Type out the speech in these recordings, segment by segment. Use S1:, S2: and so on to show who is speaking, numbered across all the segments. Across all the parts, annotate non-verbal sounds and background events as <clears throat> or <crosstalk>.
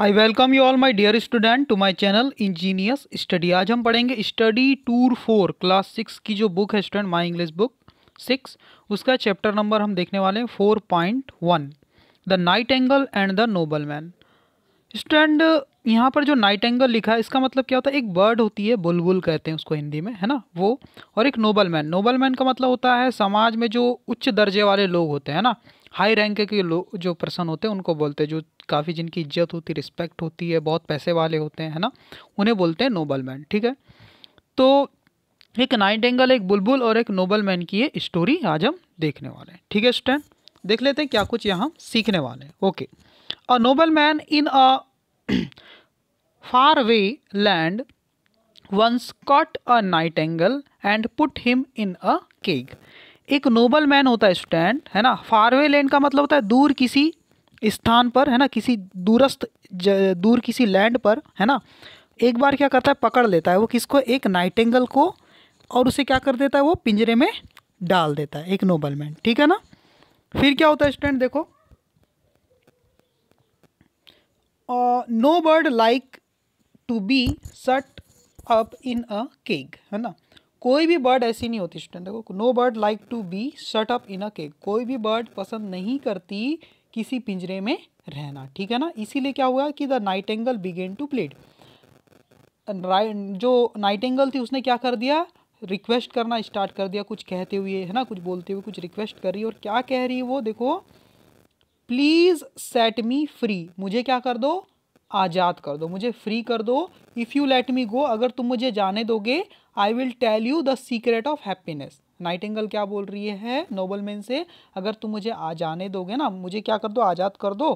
S1: I welcome you all my dear student to my channel Ingenious Study आज हम पढ़ेंगे study tour for class six की जो book है student my English book six उसका chapter number हम देखने वाले हैं four point one the nightingale and the noble man student यहाँ पर जो नाइट एंगल लिखा है इसका मतलब क्या होता है एक बर्ड होती है बुलबुल कहते हैं उसको हिंदी में है ना वो और एक नोबल मैन नोबल मैन का मतलब होता है समाज में जो उच्च दर्जे वाले लोग होते हैं ना हाई रैंक के लोग जो पर्सन होते हैं उनको बोलते हैं जो काफ़ी जिनकी इज्जत होती रिस्पेक्ट होती है बहुत पैसे वाले होते हैं है ना उन्हें बोलते हैं नोबल मैन ठीक है तो एक नाइट एंगल एक बुलबुल और एक नोबल मैन की ये स्टोरी आज हम देखने वाले हैं ठीक है स्टैंड देख लेते हैं क्या कुछ यहाँ सीखने वाले हैं okay a noble man in a <clears throat> way land once caught a nightingale and put him in a cage एक नोबल मैन होता है स्टैंड है ना फारवे लैंड का मतलब होता है दूर किसी स्थान पर है ना किसी दूरस्थ दूर किसी लैंड पर है ना एक बार क्या करता है पकड़ लेता है वो किसको एक नाइटेंगल को और उसे क्या कर देता है वो पिंजरे में डाल देता है एक नोबल मैन ठीक है ना फिर क्या होता है स्टूडेंट देखो no bird like to be shut up in a cage है ना कोई भी बर्ड ऐसी नहीं होती स्टूडेंट देखो no bird like to be shut up in a cage कोई भी बर्ड पसंद नहीं करती किसी पिंजरे में रहना ठीक है ना इसीलिए क्या हुआ कि the nightingale began to plead जो नाइट एंगल थी उसने क्या कर दिया रिक्वेस्ट करना स्टार्ट कर दिया कुछ कहते हुए है ना कुछ बोलते हुए कुछ रिक्वेस्ट कर रही है और क्या कह रही है वो देखो प्लीज़ सेट मी फ्री मुझे क्या कर दो आज़ाद कर दो मुझे फ्री कर दो if you let me go अगर तुम मुझे जाने दोगे I will tell you the secret of happiness nightingale क्या बोल रही है नोबल मैन से अगर तुम मुझे आ जाने दोगे ना मुझे क्या कर दो आज़ाद कर दो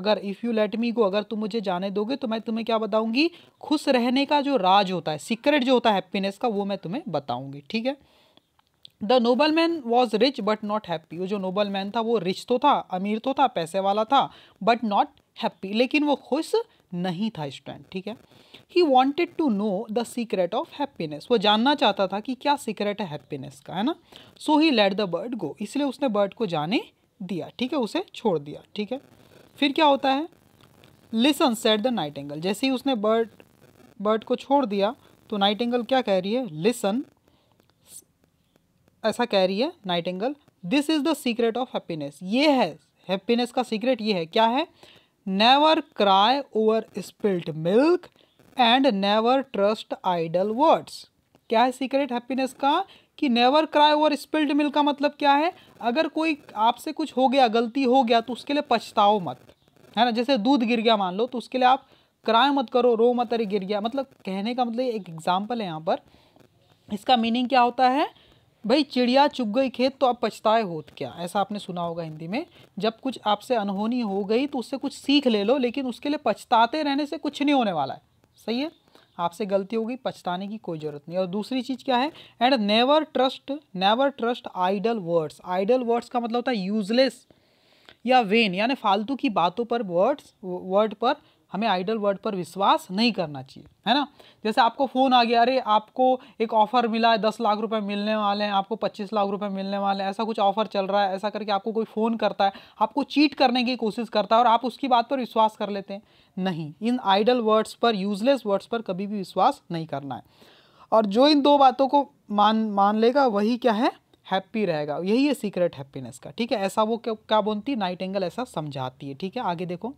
S1: अगर if you let me go अगर तुम मुझे जाने दोगे तो मैं तुम्हें क्या बताऊंगी खुश रहने का जो राज होता है सीक्रेट जो होता है हैप्पीनेस का वो मैं तुम्हें बताऊंगी ठीक है the noble man was rich but not happy वो जो नोबल मैन था वो रिच तो था अमीर तो था पैसे वाला था बट नॉट हैप्पी लेकिन वो खुश नहीं था स्टूडेंट ठीक है he wanted to know the secret of happiness वो जानना चाहता था कि क्या सीक्रेट है हैप्पीनेस का है ना so he let the bird go इसलिए उसने बर्ड को जाने दिया ठीक है उसे छोड़ दिया ठीक है फिर क्या होता है listen said the nightingale जैसे ही उसने बर्ड बर्ड को छोड़ दिया तो नाइट एंगल क्या कह रही है लिसन ऐसा कह रही है nightingale this is the secret of happiness ये है हैप्पीनेस का सीक्रेट ये है क्या है never cry over spilt milk and never trust idle words क्या है सीक्रेट हैप्पीनेस का कि never cry over spilled milk का मतलब क्या है अगर कोई आपसे कुछ हो गया गलती हो गया तो उसके लिए पछताओ मत है ना जैसे दूध गिर गया मान लो तो उसके लिए आप क्राई मत करो रो मत अरे गिर गया मतलब कहने का मतलब एक एग्जाम्पल है यहाँ पर इसका मीनिंग क्या होता है भाई चिड़िया चुग गई खेत तो आप पछताए हो क्या ऐसा आपने सुना होगा हिंदी में जब कुछ आपसे अनहोनी हो गई तो उससे कुछ सीख ले लो लेकिन उसके लिए पछताते रहने से कुछ नहीं होने वाला है सही है आपसे गलती होगी पछताने की कोई ज़रूरत नहीं और दूसरी चीज़ क्या है and never trust never trust idle words idle words का मतलब होता है यूजलेस या वेन यानी फालतू की बातों पर वर्ड्स वर्ड पर हमें आइडल वर्ड पर विश्वास नहीं करना चाहिए है ना जैसे आपको फ़ोन आ गया अरे आपको एक ऑफ़र मिला है दस लाख रुपए मिलने वाले हैं आपको पच्चीस लाख रुपए मिलने वाले हैं ऐसा कुछ ऑफ़र चल रहा है ऐसा करके आपको कोई फ़ोन करता है आपको चीट करने की कोशिश करता है और आप उसकी बात पर विश्वास कर लेते हैं नहीं इन आइडल वर्ड्स पर यूजलेस वर्ड्स पर कभी भी विश्वास नहीं करना है और जो इन दो बातों को मान मान लेगा वही क्या है हैप्पी रहेगा यही है सीक्रेट हैप्पीनेस का ठीक है ऐसा वो क्या क्या बोलती नाइट एंगल ऐसा समझाती है ठीक है आगे देखो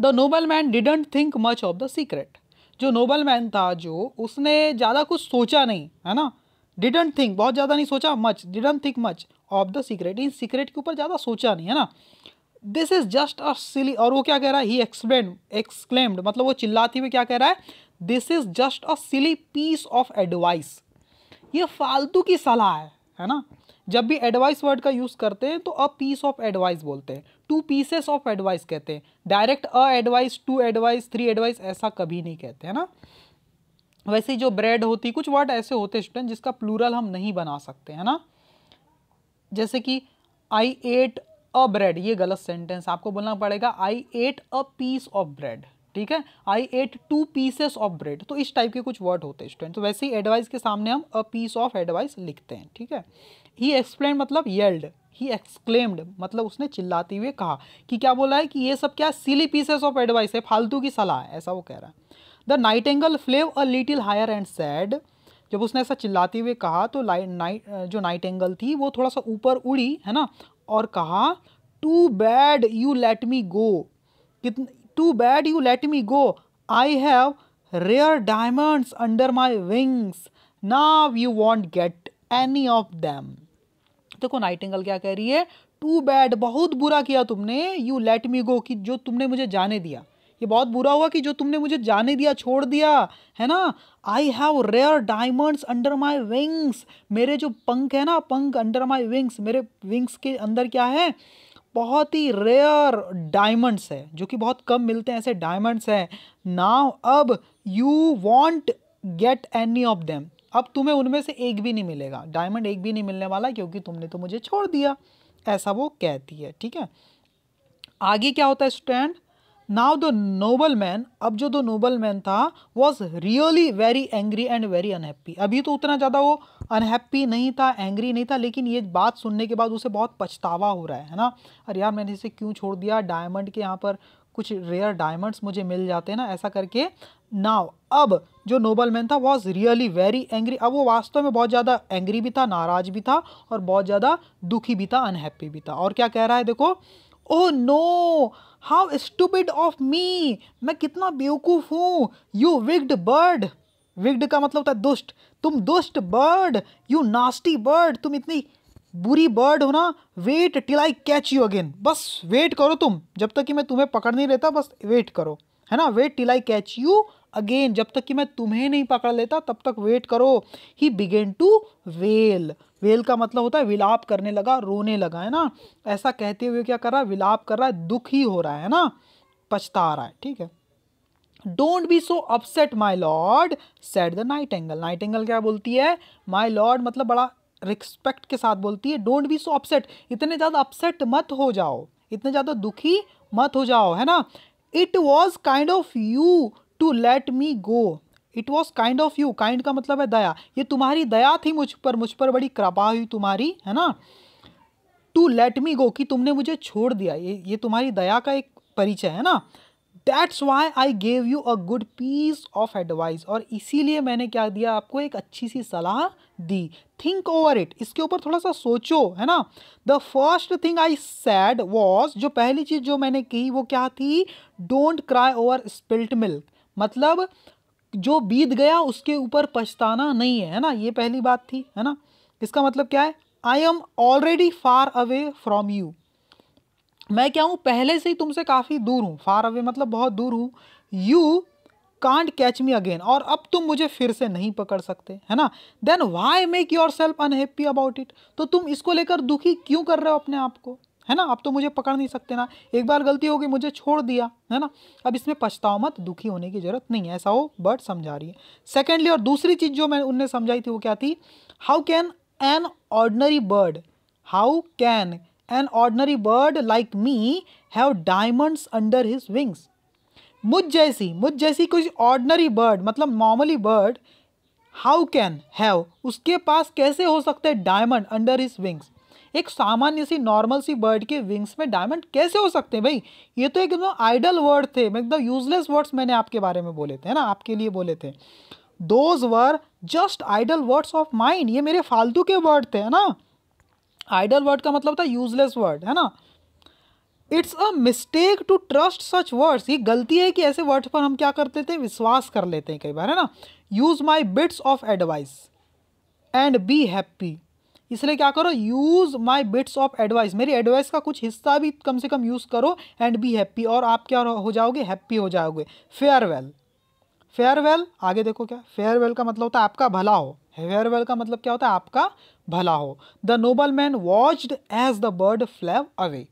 S1: the noble man didn't think much of the secret जो नोबल मैन था जो उसने ज़्यादा कुछ सोचा नहीं है ना डिडेंट थिंक बहुत ज़्यादा नहीं सोचा much didn't think much of the secret इन सीक्रेट के ऊपर ज़्यादा सोचा नहीं है ना this is just a silly और वो क्या कह रहा है ही एक्सप्लेन एक्सक्लेम्ड मतलब वो चिल्लाती हुई क्या कह रहा है this is just a silly piece of advice ये फालतू की सलाह है है ना जब भी एडवाइस वर्ड का यूज़ करते हैं तो अ पीस ऑफ एडवाइस बोलते हैं टू पीसेस ऑफ एडवाइस कहते हैं direct a advice two advice three advice ऐसा कभी नहीं कहते हैं ना वैसे ही जो ब्रेड होती कुछ वर्ड ऐसे होते स्टूडेंट जिसका प्लूरल हम नहीं बना सकते है ना जैसे कि आई एट अ ब्रेड ये गलत सेंटेंस आपको बोलना पड़ेगा I ate a piece of bread ठीक है I ate two pieces of bread तो इस टाइप के कुछ वर्ड होते हैं स्टूडेंट तो वैसे ही एडवाइस के सामने हम अ पीस ऑफ एडवाइस लिखते हैं ठीक है ही एक्सप्लेन मतलब येल्ड ही एक्सक्लेम्ड मतलब उसने चिल्लाते हुए कहा कि क्या बोला है कि ये सब क्या सिली पीसेस ऑफ एडवाइस है फालतू की सलाह है ऐसा वो कह रहा है the nightingale flew a little higher and said जब उसने ऐसा चिल्लाते हुए कहा तो नाइट जो नाइट एंगल थी वो थोड़ा सा ऊपर उड़ी है ना और कहा too bad you let me go कितने too bad you let me go I have rare diamonds under my wings now you won't get any of them देखो नाइटिंगल क्या कह रही है टू बैड बहुत बुरा किया तुमने यू लेट मी गो कि जो तुमने मुझे जाने दिया ये बहुत बुरा हुआ कि जो तुमने मुझे जाने दिया छोड़ दिया है ना I have rare diamonds under my wings मेरे जो पंख है ना पंख अंडर माई विंग्स मेरे विंग्स के अंदर क्या है बहुत ही रेयर डायमंड्स है जो कि बहुत कम मिलते हैं ऐसे डायमंड्स हैं नाव अब you won't get any of them अब तुम्हें उनमें से एक भी नहीं मिलेगा डायमंड एक भी नहीं मिलने वाला क्योंकि तुमने तो मुझे छोड़ दिया ऐसा वो कहती है ठीक है आगे क्या होता है stand now the noble man अब जो दो नोबल मैन था was really very angry and very unhappy अभी तो उतना ज़्यादा वो अनहैप्पी नहीं था एंग्री नहीं था लेकिन ये बात सुनने के बाद उसे बहुत पछतावा हो रहा है है ना अरे यार मैंने इसे क्यों छोड़ दिया डायमंड के यहाँ पर कुछ रेयर डायमंड्स मुझे मिल जाते हैं ना ऐसा करके नाव अब जो नोबल मैन था वॉज रियली वेरी एंग्री अब वो वास्तव में बहुत ज़्यादा एंग्री भी था नाराज़ भी था और बहुत ज़्यादा दुखी भी था अनहैप्पी भी था और क्या कह रहा है देखो oh oh, no no! How stupid of me मैं कितना बेवकूफ़ हूँ यू विग्ड बर्ड विग्ड का मतलब होता है दुष्ट तुम दुष्ट बर्ड यू नास्टी बर्ड तुम इतनी बुरी बर्ड हो ना wait till I catch you again बस वेट करो तुम जब तक कि मैं तुम्हें पकड़ नहीं लेता बस वेट करो है ना wait till I catch you again जब तक कि मैं तुम्हें नहीं पकड़ लेता तब तक वेट करो he began to wail wail का मतलब होता है विलाप करने लगा रोने लगा है ना ऐसा कहते हुए क्या कर रहा है विलाप कर रहा है दुखी हो रहा है ना पछता रहा है ठीक है don't be so upset my lord said the nightingale nightingale क्या बोलती है माई लॉर्ड मतलब बड़ा रिस्पेक्ट के साथ बोलती है डोंट बी सो अपसेट इतने ज़्यादा अपसेट मत हो जाओ इतने ज़्यादा दुखी मत हो जाओ है ना it was kind of you to let me go it was kind of you kind का मतलब है दया ये तुम्हारी दया थी मुझ पर मुझ पर बड़ी कृपा हुई तुम्हारी है ना टू लेट मी गो कि तुमने मुझे छोड़ दिया ये ये तुम्हारी दया का एक परिचय है ना that's why I gave you a good piece of advice और इसीलिए मैंने क्या दिया आपको एक अच्छी सी सलाह दी थिंक ओवर इट इसके ऊपर थोड़ा सा सोचो है ना the first thing I said was जो पहली चीज़ जो मैंने की वो क्या थी don't cry over spilt milk मतलब जो बीत गया उसके ऊपर पछताना नहीं है है ना ये पहली बात थी है ना इसका मतलब क्या है I am already far away from you मैं क्या हूँ पहले से ही तुमसे काफ़ी दूर हूँ फार अवे मतलब बहुत दूर हूँ you can't catch me again और अब तुम मुझे फिर से नहीं पकड़ सकते है ना then why make yourself unhappy about it तो तुम इसको लेकर दुखी क्यों कर रहे हो अपने आप को है ना आप तो मुझे पकड़ नहीं सकते ना एक बार गलती हो गई मुझे छोड़ दिया है ना अब इसमें पछताओ मत दुखी होने की जरूरत नहीं है ऐसा हो बट समझा रही है सेकेंडली और दूसरी चीज़ जो मैं उनने समझाई थी वो क्या थी how can an ordinary bird how can an ordinary bird like me have diamonds under his wings मुझ जैसी मुझ जैसी कुछ ऑर्डनरी बर्ड मतलब normally bird how can have उसके पास कैसे हो सकते डायमंड अंडर हिज विंग्स एक सामान्य सी नॉर्मल सी बर्ड के विंग्स में डायमंड कैसे हो सकते हैं भाई ये तो एकदम आइडल वर्ड थे एकदम यूजलेस वर्ड्स मैंने आपके बारे में बोले थे ना आपके लिए बोले थे those were just idle words of mind ये मेरे फालतू के वर्ड थे है ना आइडल वर्ड का मतलब था यूजलेस वर्ड है ना it's a mistake to trust such words ये गलती है कि ऐसे वर्ड्स पर हम क्या करते थे विश्वास कर लेते हैं कई बार है ना use my bits of advice and be happy इसलिए क्या करो use my bits of advice मेरी एडवाइस का कुछ हिस्सा भी कम से कम यूज़ करो एंड बी हैप्पी और आप क्या हो जाओगे हैप्पी हो जाओगे फेयरवेल फेयरवेल आगे देखो क्या फेयरवेल का मतलब होता है आपका भला हो फेयरवेल का मतलब क्या होता है आपका भला हो the noble man watched as the bird flew away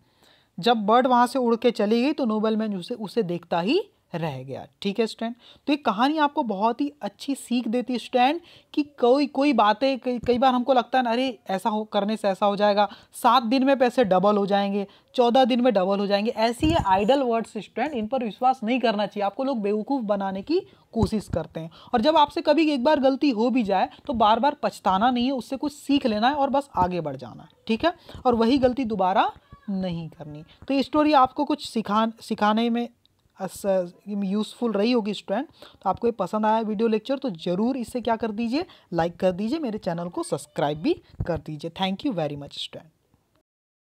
S1: जब बर्ड वहाँ से उड़ के चली गई तो नोबल मैन उसे उसे देखता ही रह गया ठीक है स्टैंड तो ये कहानी आपको बहुत ही अच्छी सीख देती है स्टैंड कि कोई कोई बातें कई कई बार हमको लगता है ना अरे ऐसा हो करने से ऐसा हो जाएगा सात दिन में पैसे डबल हो जाएंगे चौदह दिन में डबल हो जाएंगे ऐसी ये आइडल वर्ड्स स्टैंड इन पर विश्वास नहीं करना चाहिए आपको लोग बेवकूफ़ बनाने की कोशिश करते हैं और जब आपसे कभी एक बार गलती हो भी जाए तो बार बार पछताना नहीं है उससे कुछ सीख लेना है और बस आगे बढ़ जाना है ठीक है और वही गलती दोबारा नहीं करनी तो ये स्टोरी आपको कुछ सिखा सिखाने में यूज़फुल रही होगी स्टूडेंट तो आपको ये पसंद आया वीडियो लेक्चर तो ज़रूर इसे क्या कर दीजिए लाइक कर दीजिए मेरे चैनल को सब्सक्राइब भी कर दीजिए thank you very much student